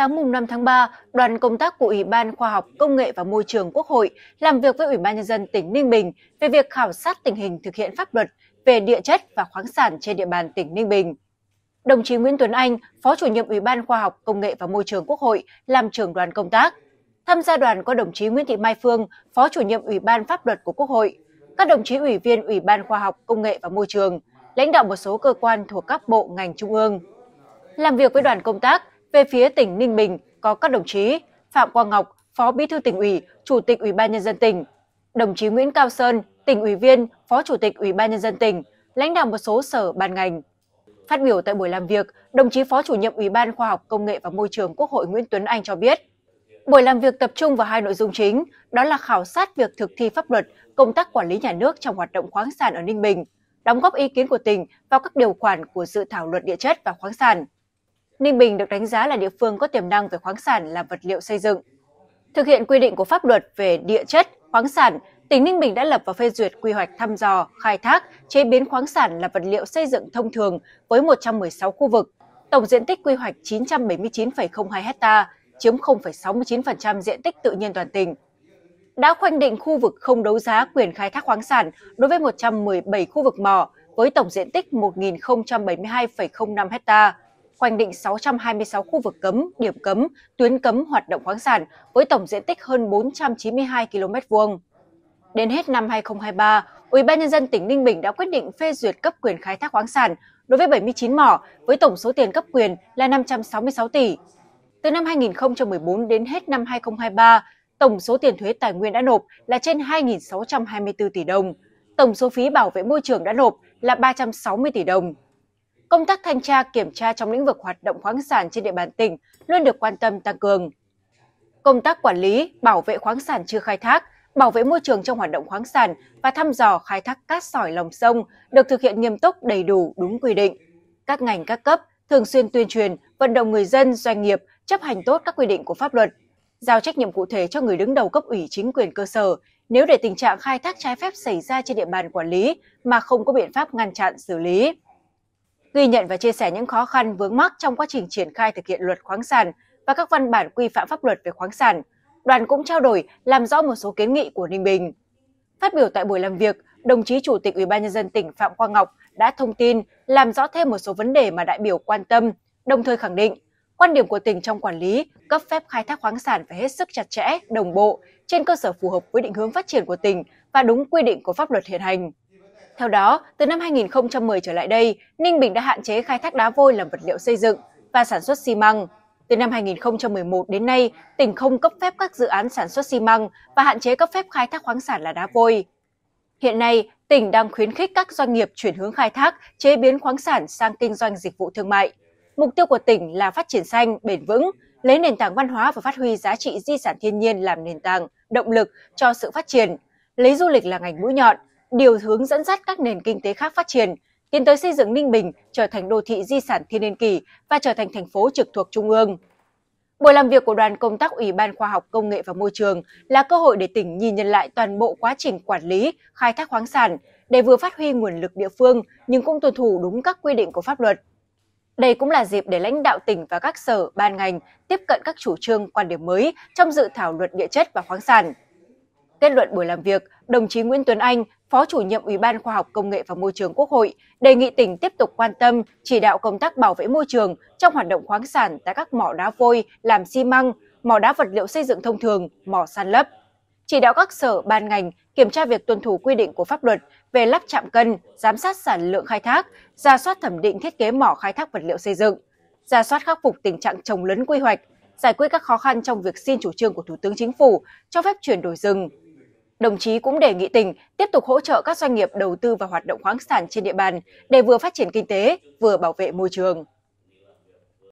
sáng mùng 5 tháng 3, đoàn công tác của Ủy ban Khoa học, Công nghệ và Môi trường Quốc hội làm việc với Ủy ban Nhân dân tỉnh Ninh Bình về việc khảo sát tình hình thực hiện pháp luật về địa chất và khoáng sản trên địa bàn tỉnh Ninh Bình. Đồng chí Nguyễn Tuấn Anh, Phó chủ nhiệm Ủy ban Khoa học, Công nghệ và Môi trường Quốc hội làm trưởng đoàn công tác. Tham gia đoàn có đồng chí Nguyễn Thị Mai Phương, Phó chủ nhiệm Ủy ban Pháp luật của Quốc hội, các đồng chí ủy viên Ủy ban Khoa học, Công nghệ và Môi trường, lãnh đạo một số cơ quan thuộc các bộ ngành trung ương. Làm việc với đoàn công tác, về phía tỉnh Ninh Bình có các đồng chí Phạm Quang Ngọc, Phó Bí thư tỉnh ủy, Chủ tịch Ủy ban nhân dân tỉnh, đồng chí Nguyễn Cao Sơn, tỉnh ủy viên, Phó Chủ tịch Ủy ban nhân dân tỉnh, lãnh đạo một số sở ban ngành. Phát biểu tại buổi làm việc, đồng chí Phó Chủ nhiệm Ủy ban Khoa học Công nghệ và Môi trường Quốc hội Nguyễn Tuấn Anh cho biết, buổi làm việc tập trung vào hai nội dung chính, đó là khảo sát việc thực thi pháp luật, công tác quản lý nhà nước trong hoạt động khoáng sản ở Ninh Bình, đóng góp ý kiến của tỉnh vào các điều khoản của dự thảo luật địa chất và khoáng sản. Ninh Bình được đánh giá là địa phương có tiềm năng về khoáng sản làm vật liệu xây dựng. Thực hiện quy định của pháp luật về địa chất, khoáng sản, tỉnh Ninh Bình đã lập và phê duyệt quy hoạch thăm dò, khai thác, chế biến khoáng sản là vật liệu xây dựng thông thường với 116 khu vực, tổng diện tích quy hoạch 979,02 ha, chiếm 0,69% diện tích tự nhiên toàn tỉnh. Đã khoanh định khu vực không đấu giá quyền khai thác khoáng sản đối với 117 khu vực mỏ với tổng diện tích 1.072,05 hectare khoanh định 626 khu vực cấm, điểm cấm, tuyến cấm hoạt động khoáng sản với tổng diện tích hơn 492 km vuông. Đến hết năm 2023, Ủy ban nhân dân tỉnh Ninh Bình đã quyết định phê duyệt cấp quyền khai thác khoáng sản đối với 79 mỏ với tổng số tiền cấp quyền là 566 tỷ. Từ năm 2014 đến hết năm 2023, tổng số tiền thuế tài nguyên đã nộp là trên 2.624 tỷ đồng, tổng số phí bảo vệ môi trường đã nộp là 360 tỷ đồng công tác thanh tra kiểm tra trong lĩnh vực hoạt động khoáng sản trên địa bàn tỉnh luôn được quan tâm tăng cường. Công tác quản lý, bảo vệ khoáng sản chưa khai thác, bảo vệ môi trường trong hoạt động khoáng sản và thăm dò khai thác cát sỏi lòng sông được thực hiện nghiêm túc đầy đủ đúng quy định. Các ngành các cấp thường xuyên tuyên truyền, vận động người dân, doanh nghiệp chấp hành tốt các quy định của pháp luật, giao trách nhiệm cụ thể cho người đứng đầu cấp ủy chính quyền cơ sở nếu để tình trạng khai thác trái phép xảy ra trên địa bàn quản lý mà không có biện pháp ngăn chặn xử lý ghi nhận và chia sẻ những khó khăn vướng mắc trong quá trình triển khai thực hiện luật khoáng sản và các văn bản quy phạm pháp luật về khoáng sản. Đoàn cũng trao đổi làm rõ một số kiến nghị của Ninh Bình. Phát biểu tại buổi làm việc, đồng chí Chủ tịch Ủy ban nhân dân tỉnh Phạm Quang Ngọc đã thông tin làm rõ thêm một số vấn đề mà đại biểu quan tâm, đồng thời khẳng định quan điểm của tỉnh trong quản lý, cấp phép khai thác khoáng sản phải hết sức chặt chẽ, đồng bộ trên cơ sở phù hợp với định hướng phát triển của tỉnh và đúng quy định của pháp luật hiện hành. Theo đó, từ năm 2010 trở lại đây, Ninh Bình đã hạn chế khai thác đá vôi làm vật liệu xây dựng và sản xuất xi măng. Từ năm 2011 đến nay, tỉnh không cấp phép các dự án sản xuất xi măng và hạn chế cấp phép khai thác khoáng sản là đá vôi. Hiện nay, tỉnh đang khuyến khích các doanh nghiệp chuyển hướng khai thác, chế biến khoáng sản sang kinh doanh dịch vụ thương mại. Mục tiêu của tỉnh là phát triển xanh, bền vững, lấy nền tảng văn hóa và phát huy giá trị di sản thiên nhiên làm nền tảng, động lực cho sự phát triển, lấy du lịch là ngành mũi nhọn, điều hướng dẫn dắt các nền kinh tế khác phát triển, tiến tới xây dựng Ninh Bình trở thành đô thị di sản thiên niên kỷ và trở thành thành phố trực thuộc Trung ương. Buổi làm việc của đoàn công tác Ủy ban Khoa học Công nghệ và Môi trường là cơ hội để tỉnh nhìn nhận lại toàn bộ quá trình quản lý, khai thác khoáng sản để vừa phát huy nguồn lực địa phương nhưng cũng tuân thủ đúng các quy định của pháp luật. Đây cũng là dịp để lãnh đạo tỉnh và các sở, ban ngành tiếp cận các chủ trương, quan điểm mới trong dự thảo luật địa chất và khoáng sản. Kết luận buổi làm việc, đồng chí Nguyễn Tuấn Anh, Phó chủ nhiệm Ủy ban Khoa học Công nghệ và Môi trường Quốc hội, đề nghị tỉnh tiếp tục quan tâm, chỉ đạo công tác bảo vệ môi trường trong hoạt động khoáng sản tại các mỏ đá vôi làm xi măng, mỏ đá vật liệu xây dựng thông thường, mỏ san lấp. Chỉ đạo các sở, ban ngành kiểm tra việc tuân thủ quy định của pháp luật về lắp chạm cân, giám sát sản lượng khai thác, ra soát thẩm định thiết kế mỏ khai thác vật liệu xây dựng, ra soát khắc phục tình trạng trồng lấn quy hoạch, giải quyết các khó khăn trong việc xin chủ trương của Thủ tướng Chính phủ cho phép chuyển đổi rừng, Đồng chí cũng đề nghị tỉnh tiếp tục hỗ trợ các doanh nghiệp đầu tư và hoạt động khoáng sản trên địa bàn để vừa phát triển kinh tế, vừa bảo vệ môi trường.